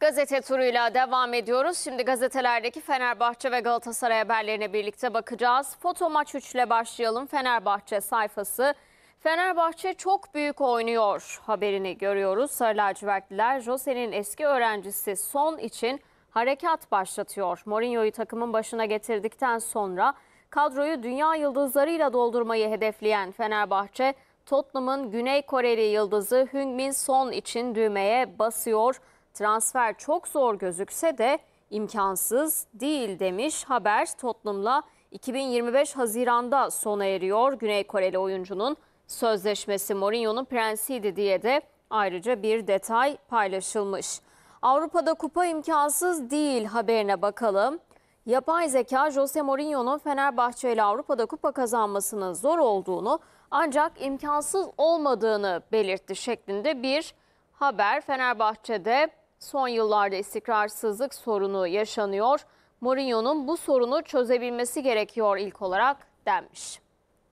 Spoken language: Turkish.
Gazete turuyla devam ediyoruz. Şimdi gazetelerdeki Fenerbahçe ve Galatasaray haberlerine birlikte bakacağız. Foto maç 3 ile başlayalım. Fenerbahçe sayfası. Fenerbahçe çok büyük oynuyor haberini görüyoruz. Sarı lacivertliler Jose'nin eski öğrencisi Son için harekat başlatıyor. Mourinho'yu takımın başına getirdikten sonra kadroyu dünya yıldızlarıyla doldurmayı hedefleyen Fenerbahçe, Tottenham'ın Güney Koreli yıldızı Hüngmin Son için düğmeye basıyor transfer çok zor gözükse de imkansız değil demiş haber Tottenham'la 2025 Haziran'da sona eriyor Güney Koreli oyuncunun sözleşmesi Mourinho'nun prensiydi diye de ayrıca bir detay paylaşılmış. Avrupa'da kupa imkansız değil haberine bakalım. Yapay zeka Jose Mourinho'nun Fenerbahçe ile Avrupa'da kupa kazanmasının zor olduğunu ancak imkansız olmadığını belirtti şeklinde bir haber. Fenerbahçe'de Son yıllarda istikrarsızlık sorunu yaşanıyor. Mourinho'nun bu sorunu çözebilmesi gerekiyor ilk olarak denmiş.